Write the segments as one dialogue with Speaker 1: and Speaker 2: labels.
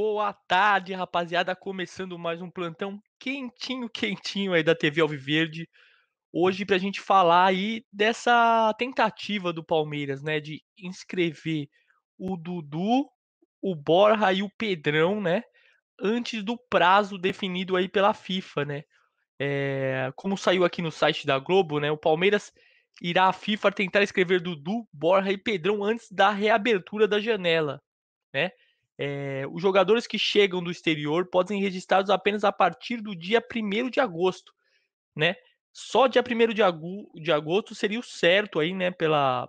Speaker 1: Boa tarde, rapaziada. Começando mais um plantão quentinho, quentinho aí da TV Alviverde. Hoje para a gente falar aí dessa tentativa do Palmeiras, né, de inscrever o Dudu, o Borja e o Pedrão, né, antes do prazo definido aí pela FIFA, né. É, como saiu aqui no site da Globo, né, o Palmeiras irá à FIFA tentar escrever Dudu, Borja e Pedrão antes da reabertura da janela, né? É, os jogadores que chegam do exterior podem ser registrados apenas a partir do dia 1 de agosto, né? Só dia 1 de, agu, de agosto seria o certo aí, né, pela,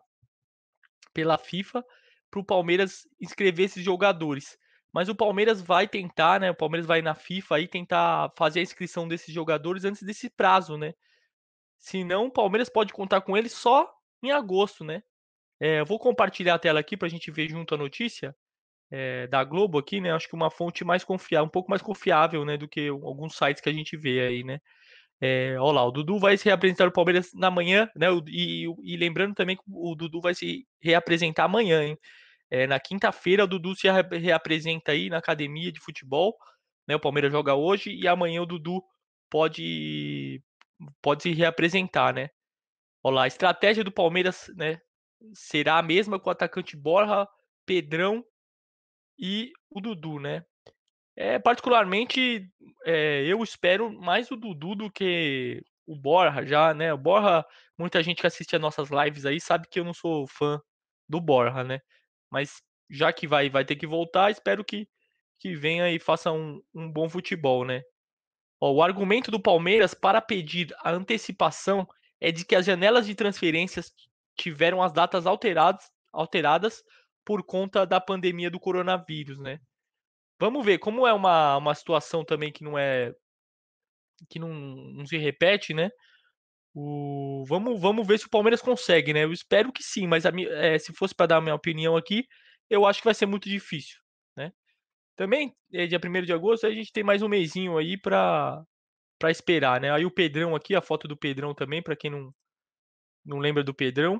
Speaker 1: pela FIFA, para o Palmeiras inscrever esses jogadores. Mas o Palmeiras vai tentar, né? O Palmeiras vai na FIFA aí tentar fazer a inscrição desses jogadores antes desse prazo, né? Senão o Palmeiras pode contar com eles só em agosto, né? É, eu vou compartilhar a tela aqui para a gente ver junto a notícia é, da Globo aqui, né? Acho que uma fonte mais confiável, um pouco mais confiável, né? Do que alguns sites que a gente vê aí, né? É, eh, olha lá, o Dudu vai se reapresentar no Palmeiras na manhã, né? E, e, lembrando também que o Dudu vai se reapresentar amanhã, hein? É, na quinta-feira, o Dudu se reapresenta aí na academia de futebol, né? O Palmeiras joga hoje e amanhã o Dudu pode, pode se reapresentar, né? Olha lá, a estratégia do Palmeiras, né? Será a mesma com o atacante Borra, Pedrão e o Dudu, né? É, particularmente, é, eu espero mais o Dudu do que o Borra já, né? O Borra, muita gente que assiste as nossas lives aí sabe que eu não sou fã do Borra, né? Mas já que vai, vai ter que voltar, espero que, que venha e faça um, um bom futebol, né? Ó, o argumento do Palmeiras para pedir a antecipação é de que as janelas de transferências tiveram as datas alteradas, alteradas por conta da pandemia do coronavírus, né? Vamos ver, como é uma, uma situação também que não é. que não, não se repete, né? O, vamos, vamos ver se o Palmeiras consegue, né? Eu espero que sim, mas a, é, se fosse para dar a minha opinião aqui, eu acho que vai ser muito difícil, né? Também, é, dia 1 de agosto, a gente tem mais um mêsinho aí para esperar, né? Aí o Pedrão aqui, a foto do Pedrão também, para quem não, não lembra do Pedrão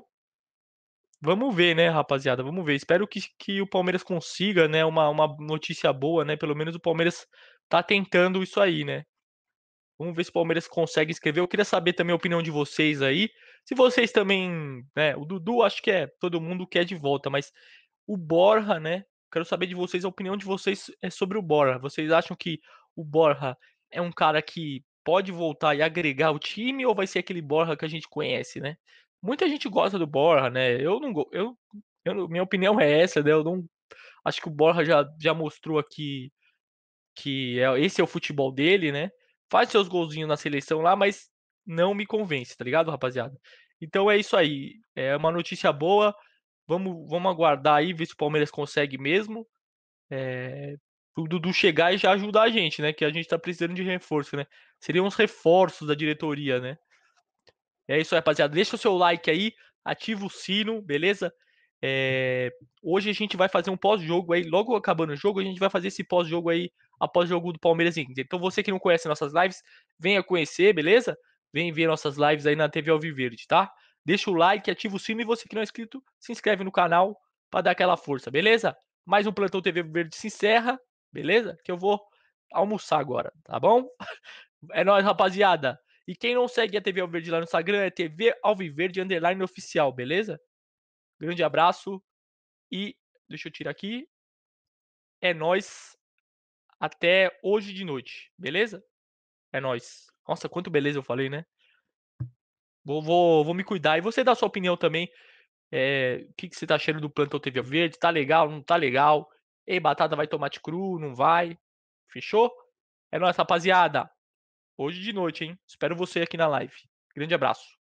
Speaker 1: vamos ver, né, rapaziada? Vamos ver. Espero que, que o Palmeiras consiga, né, uma, uma notícia boa, né? Pelo menos o Palmeiras tá tentando isso aí, né? Vamos ver se o Palmeiras consegue escrever. Eu queria saber também a opinião de vocês aí. Se vocês também, né, o Dudu acho que é todo mundo quer de volta, mas o Borra, né? Quero saber de vocês a opinião de vocês é sobre o Borra. Vocês acham que o Borra é um cara que pode voltar e agregar o time ou vai ser aquele Borra que a gente conhece, né? muita gente gosta do Borja, né? Eu não eu, eu minha opinião é essa, né? Eu não acho que o Borja já, já mostrou aqui que é, esse é o futebol dele, né? Faz seus golzinhos na seleção lá, mas não me convence, tá ligado, rapaziada? Então é isso aí. É uma notícia boa. Vamos, vamos aguardar aí, ver se o Palmeiras consegue mesmo. É, o Dudu chegar e já ajudar a gente, né? Que a gente tá precisando de reforço, né? Seriam uns reforços da diretoria, né? É isso rapaziada. Deixa o seu like aí, ativa o sino, beleza? É... Hoje a gente vai fazer um pós-jogo aí, logo acabando o jogo, a gente vai fazer esse pós-jogo aí, após o jogo do Palmeiras Inter. Então você que não conhece nossas lives, venha conhecer, beleza? Vem ver nossas lives aí na TV Alviverde, tá? Deixa o like, ativa o sino e você que não é inscrito, se inscreve no canal para dar aquela força, beleza? Mais um Plantão TV Verde se encerra, beleza? Que eu vou almoçar agora, tá bom? É nóis, rapaziada. E quem não segue a TV Alviverde lá no Instagram é TV Alviverde Underline Oficial, beleza? Grande abraço e deixa eu tirar aqui. É nós até hoje de noite, beleza? É nós. Nossa, quanto beleza eu falei, né? Vou, vou, vou me cuidar. E você dá sua opinião também. É, o que, que você tá achando do Plantão TV Verde? Tá legal? Não tá legal? Ei, batata vai tomate cru? Não vai? Fechou? É nóis, rapaziada. Hoje de noite, hein? Espero você aqui na live. Grande abraço.